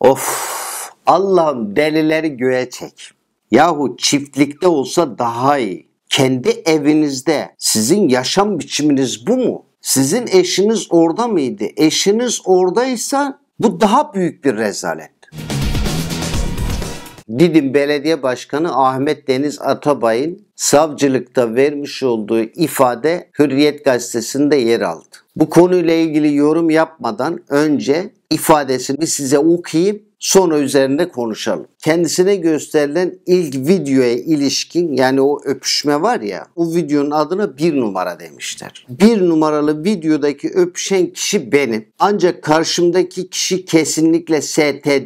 Of Allah'ım delileri göğe çek. Yahu çiftlikte olsa daha iyi. Kendi evinizde sizin yaşam biçiminiz bu mu? Sizin eşiniz orada mıydı? Eşiniz oradaysa bu daha büyük bir rezalet. Didim Belediye Başkanı Ahmet Deniz Atabay'ın savcılıkta vermiş olduğu ifade Hürriyet Gazetesi'nde yer aldı bu konuyla ilgili yorum yapmadan önce ifadesini size okuyayım sonra üzerinde konuşalım. Kendisine gösterilen ilk videoya ilişkin yani o öpüşme var ya o videonun adına bir numara demişler. Bir numaralı videodaki öpüşen kişi benim. Ancak karşımdaki kişi kesinlikle ST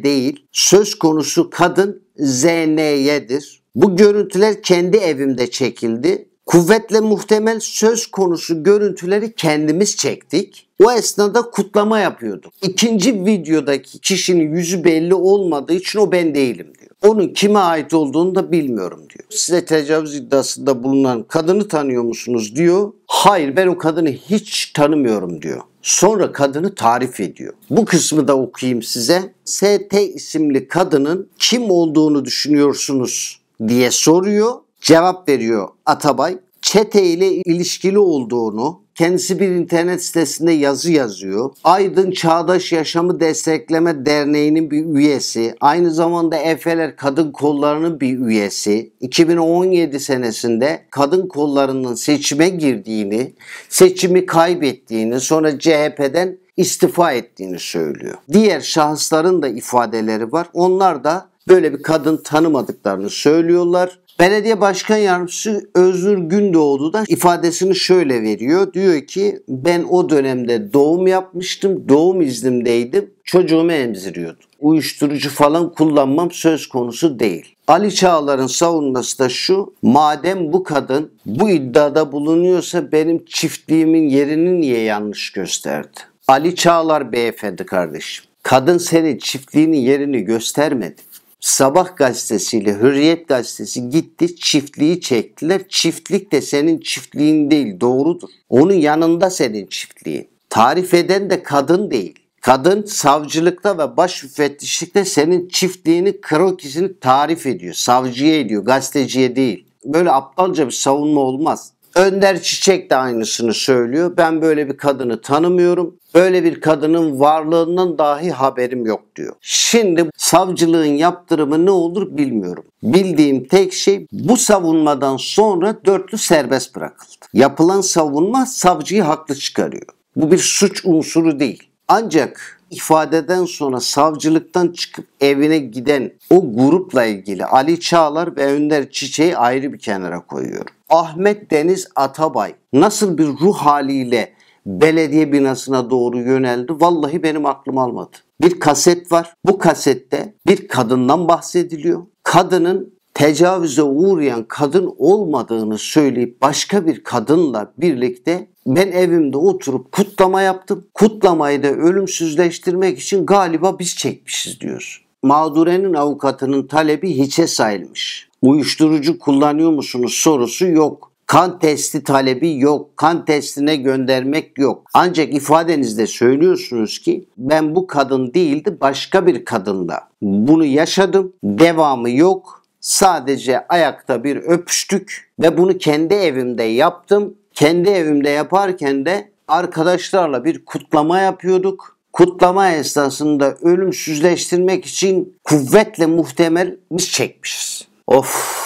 değil. Söz konusu kadın ZN'yedir. Bu görüntüler kendi evimde çekildi Kuvvetle muhtemel söz konusu görüntüleri kendimiz çektik. O esnada kutlama yapıyorduk. İkinci videodaki kişinin yüzü belli olmadığı için o ben değilim diyor. Onun kime ait olduğunu da bilmiyorum diyor. Size tecavüz iddiasında bulunan kadını tanıyor musunuz diyor. Hayır ben o kadını hiç tanımıyorum diyor. Sonra kadını tarif ediyor. Bu kısmı da okuyayım size. ST isimli kadının kim olduğunu düşünüyorsunuz diye soruyor Cevap veriyor Atabay. Çete ile ilişkili olduğunu, kendisi bir internet sitesinde yazı yazıyor. Aydın Çağdaş Yaşamı Destekleme Derneği'nin bir üyesi. Aynı zamanda Efeler Kadın Kolları'nın bir üyesi. 2017 senesinde kadın kollarının seçime girdiğini, seçimi kaybettiğini, sonra CHP'den istifa ettiğini söylüyor. Diğer şahısların da ifadeleri var. Onlar da böyle bir kadın tanımadıklarını söylüyorlar. Belediye Başkan Yardımcısı Özgür Gündoğdu da ifadesini şöyle veriyor. Diyor ki ben o dönemde doğum yapmıştım, doğum iznimdeydim, çocuğumu emziriyordum. Uyuşturucu falan kullanmam söz konusu değil. Ali Çağlar'ın savunması da şu, madem bu kadın bu iddiada bulunuyorsa benim çiftliğimin yerini niye yanlış gösterdi? Ali Çağlar beyefendi kardeşim, kadın senin çiftliğinin yerini göstermedi. Sabah gazetesiyle Hürriyet gazetesi gitti çiftliği çektiler. Çiftlik de senin çiftliğin değil doğrudur. Onun yanında senin çiftliğin. Tarif eden de kadın değil. Kadın savcılıkta ve baş müfettişlikte senin çiftliğini, krokisini tarif ediyor. Savcıya ediyor, gazeteciye değil. Böyle aptalca bir savunma olmaz. Önder Çiçek de aynısını söylüyor. Ben böyle bir kadını tanımıyorum. Böyle bir kadının varlığından dahi haberim yok diyor. Şimdi savcılığın yaptırımı ne olur bilmiyorum. Bildiğim tek şey bu savunmadan sonra dörtlü serbest bırakıldı. Yapılan savunma savcıyı haklı çıkarıyor. Bu bir suç unsuru değil. Ancak ifadeden sonra savcılıktan çıkıp evine giden o grupla ilgili Ali Çağlar ve Önder Çiçeği ayrı bir kenara koyuyorum. Ahmet Deniz Atabay nasıl bir ruh haliyle belediye binasına doğru yöneldi. Vallahi benim aklım almadı. Bir kaset var. Bu kasette bir kadından bahsediliyor. Kadının tecavüze uğrayan kadın olmadığını söyleyip başka bir kadınla birlikte ben evimde oturup kutlama yaptım. Kutlamayı da ölümsüzleştirmek için galiba biz çekmişiz diyor. Mağdurenin avukatının talebi hiçe sayılmış. Uyuşturucu kullanıyor musunuz sorusu yok. Kan testi talebi yok. Kan testine göndermek yok. Ancak ifadenizde söylüyorsunuz ki ben bu kadın değildi başka bir kadında. Bunu yaşadım. Devamı yok Sadece ayakta bir öpüştük ve bunu kendi evimde yaptım. Kendi evimde yaparken de arkadaşlarla bir kutlama yapıyorduk. Kutlama esnasında ölümsüzleştirmek için kuvvetle muhtemel biz çekmişiz. Of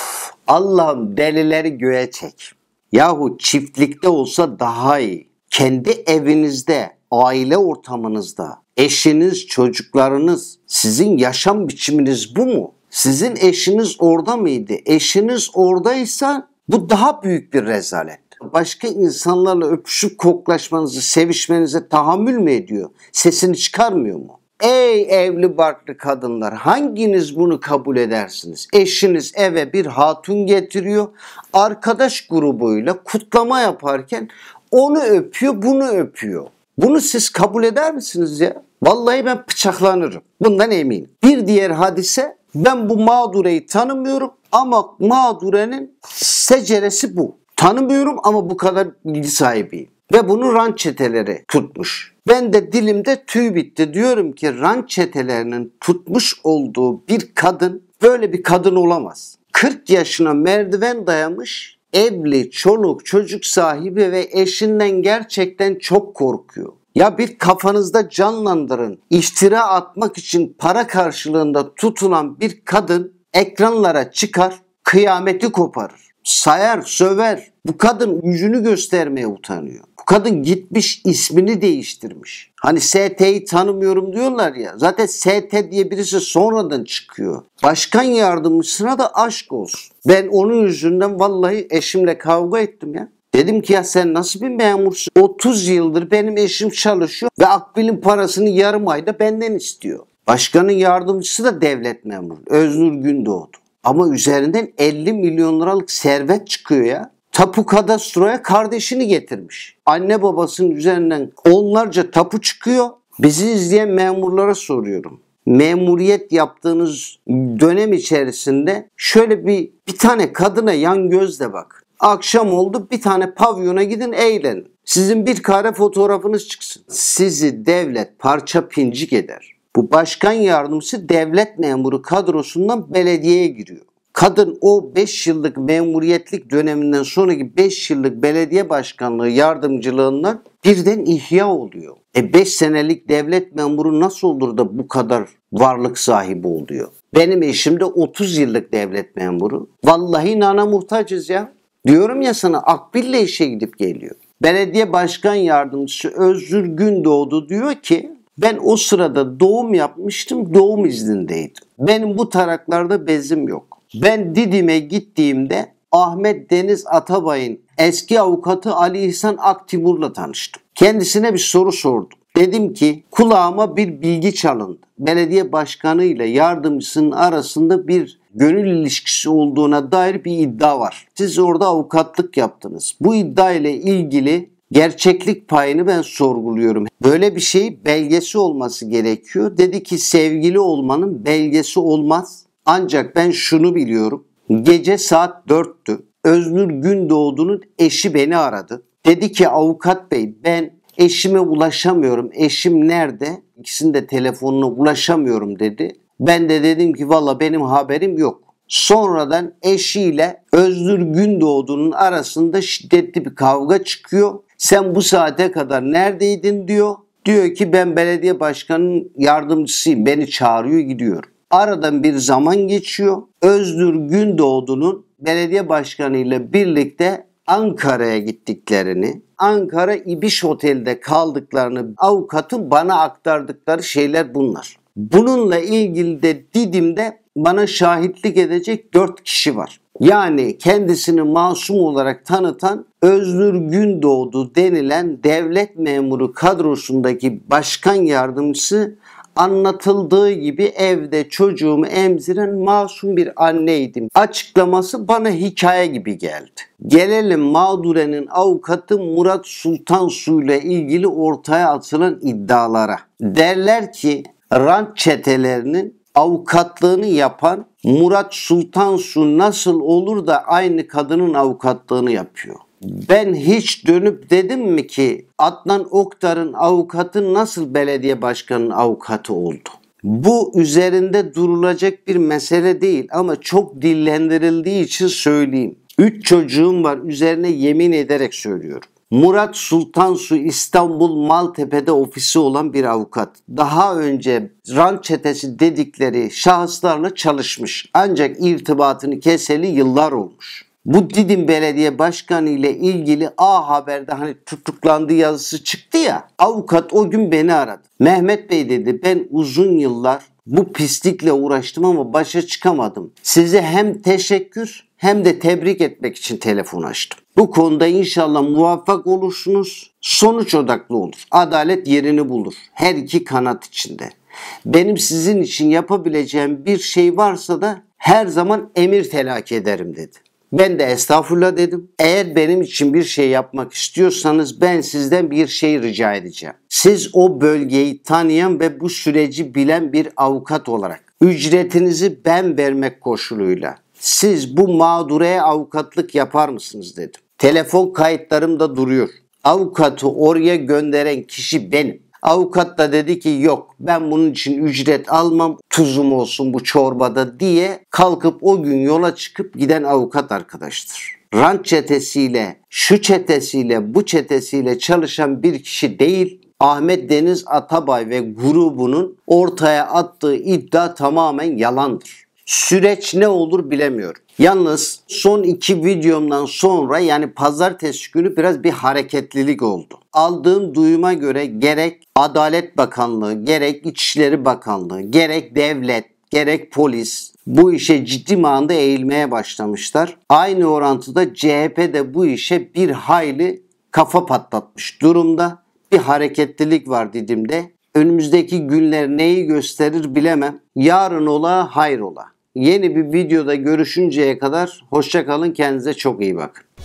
Allah'ım delileri göğe çek. Yahu çiftlikte olsa daha iyi. Kendi evinizde, aile ortamınızda, eşiniz, çocuklarınız, sizin yaşam biçiminiz bu mu? Sizin eşiniz orada mıydı? Eşiniz oradaysa bu daha büyük bir rezalet. Başka insanlarla öpüşüp koklaşmanızı, sevişmenize tahammül mü ediyor? Sesini çıkarmıyor mu? Ey evli barklı kadınlar hanginiz bunu kabul edersiniz? Eşiniz eve bir hatun getiriyor. Arkadaş grubuyla kutlama yaparken onu öpüyor, bunu öpüyor. Bunu siz kabul eder misiniz ya? Vallahi ben bıçaklanırım. Bundan eminim. Bir diğer hadise ben bu mağdureyi tanımıyorum ama mağdurenin seceresi bu. Tanımıyorum ama bu kadar bilgi sahibiyim. Ve bunu ran çeteleri tutmuş. Ben de dilimde tüy bitti. Diyorum ki ran çetelerinin tutmuş olduğu bir kadın böyle bir kadın olamaz. 40 yaşına merdiven dayamış evli, çoluk, çocuk sahibi ve eşinden gerçekten çok korkuyor. Ya bir kafanızda canlandırın. İftira atmak için para karşılığında tutulan bir kadın ekranlara çıkar, kıyameti koparır. Sayar, söver. Bu kadın yüzünü göstermeye utanıyor. Bu kadın gitmiş ismini değiştirmiş. Hani ST'yi tanımıyorum diyorlar ya. Zaten ST diye birisi sonradan çıkıyor. Başkan yardımcısına da aşk olsun. Ben onun yüzünden vallahi eşimle kavga ettim ya. Dedim ki ya sen nasıl bir memursun? 30 yıldır benim eşim çalışıyor ve akbilin parasını yarım ayda benden istiyor. Başkanın yardımcısı da devlet memuru. Öznur Gündoğdu. Ama üzerinden 50 milyon liralık servet çıkıyor ya. Tapu kadastroya kardeşini getirmiş. Anne babasının üzerinden onlarca tapu çıkıyor. Bizi izleyen memurlara soruyorum. Memuriyet yaptığınız dönem içerisinde şöyle bir bir tane kadına yan gözle bak. Akşam oldu bir tane pavyona gidin eğlenin. Sizin bir kare fotoğrafınız çıksın. Sizi devlet parça pincik eder. Bu başkan yardımcısı devlet memuru kadrosundan belediyeye giriyor. Kadın o 5 yıllık memuriyetlik döneminden sonraki 5 yıllık belediye başkanlığı yardımcılığından birden ihya oluyor. E 5 senelik devlet memuru nasıl olur da bu kadar varlık sahibi oluyor? Benim eşim de 30 yıllık devlet memuru. Vallahi nana muhtacız ya. Diyorum ya sana Akbil'le işe gidip geliyor. Belediye Başkan Yardımcısı Özgür Gündoğdu diyor ki ben o sırada doğum yapmıştım, doğum iznindeydim. Benim bu taraklarda bezim yok. Ben Didim'e gittiğimde Ahmet Deniz Atabay'ın eski avukatı Ali İhsan Aktimur'la tanıştım. Kendisine bir soru sordum. Dedim ki kulağıma bir bilgi çalındı. Belediye başkanı ile yardımcısının arasında bir gönül ilişkisi olduğuna dair bir iddia var. Siz orada avukatlık yaptınız. Bu iddia ile ilgili gerçeklik payını ben sorguluyorum. Böyle bir şey belgesi olması gerekiyor. Dedi ki sevgili olmanın belgesi olmaz. Ancak ben şunu biliyorum. Gece saat 4'tü. Öznür Gündoğdu'nun eşi beni aradı. Dedi ki avukat bey ben Eşime ulaşamıyorum. Eşim nerede? İkisinin de telefonuna ulaşamıyorum dedi. Ben de dedim ki valla benim haberim yok. Sonradan eşiyle Özgür Gündoğdu'nun arasında şiddetli bir kavga çıkıyor. Sen bu saate kadar neredeydin diyor. Diyor ki ben belediye başkanının yardımcısıyım. Beni çağırıyor gidiyorum. Aradan bir zaman geçiyor. Özgür Gündoğdu'nun belediye başkanıyla birlikte Ankara'ya gittiklerini, Ankara İbiş Otel'de kaldıklarını avukatın bana aktardıkları şeyler bunlar. Bununla ilgili de Didim'de bana şahitlik edecek 4 kişi var. Yani kendisini masum olarak tanıtan Özgür Gündoğdu denilen devlet memuru kadrosundaki başkan yardımcısı anlatıldığı gibi evde çocuğumu emziren masum bir anneydim. Açıklaması bana hikaye gibi geldi. Gelelim mağdurenin avukatı Murat Sultan Su ile ilgili ortaya atılan iddialara. Derler ki rant çetelerinin avukatlığını yapan Murat Sultan Su nasıl olur da aynı kadının avukatlığını yapıyor? Ben hiç dönüp dedim mi ki Adnan Oktar'ın avukatı nasıl belediye başkanının avukatı oldu? Bu üzerinde durulacak bir mesele değil ama çok dillendirildiği için söyleyeyim. Üç çocuğum var üzerine yemin ederek söylüyorum. Murat Sultansu İstanbul Maltepe'de ofisi olan bir avukat. Daha önce rant çetesi dedikleri şahıslarla çalışmış. Ancak irtibatını keseli yıllar olmuş bu Didim Belediye Başkanı ile ilgili A Haber'de hani tutuklandı yazısı çıktı ya. Avukat o gün beni aradı. Mehmet Bey dedi ben uzun yıllar bu pislikle uğraştım ama başa çıkamadım. Size hem teşekkür hem de tebrik etmek için telefon açtım. Bu konuda inşallah muvaffak olursunuz. Sonuç odaklı olur. Adalet yerini bulur. Her iki kanat içinde. Benim sizin için yapabileceğim bir şey varsa da her zaman emir telak ederim dedi. Ben de estağfurullah dedim. Eğer benim için bir şey yapmak istiyorsanız ben sizden bir şey rica edeceğim. Siz o bölgeyi tanıyan ve bu süreci bilen bir avukat olarak ücretinizi ben vermek koşuluyla siz bu mağdureye avukatlık yapar mısınız dedim. Telefon kayıtlarım da duruyor. Avukatı oraya gönderen kişi benim. Avukat da dedi ki yok ben bunun için ücret almam tuzum olsun bu çorbada diye kalkıp o gün yola çıkıp giden avukat arkadaştır. Rant çetesiyle, şu çetesiyle, bu çetesiyle çalışan bir kişi değil, Ahmet Deniz Atabay ve grubunun ortaya attığı iddia tamamen yalandır. Süreç ne olur bilemiyorum. Yalnız son iki videomdan sonra yani pazartesi günü biraz bir hareketlilik oldu. Aldığım duyuma göre gerek Adalet Bakanlığı, gerek İçişleri Bakanlığı, gerek devlet, gerek polis bu işe ciddi manada eğilmeye başlamışlar. Aynı orantıda CHP de bu işe bir hayli kafa patlatmış durumda. Bir hareketlilik var dedim de. önümüzdeki günler neyi gösterir bilemem. Yarın ola hayır ola. Yeni bir videoda görüşünceye kadar hoşçakalın. Kendinize çok iyi bakın.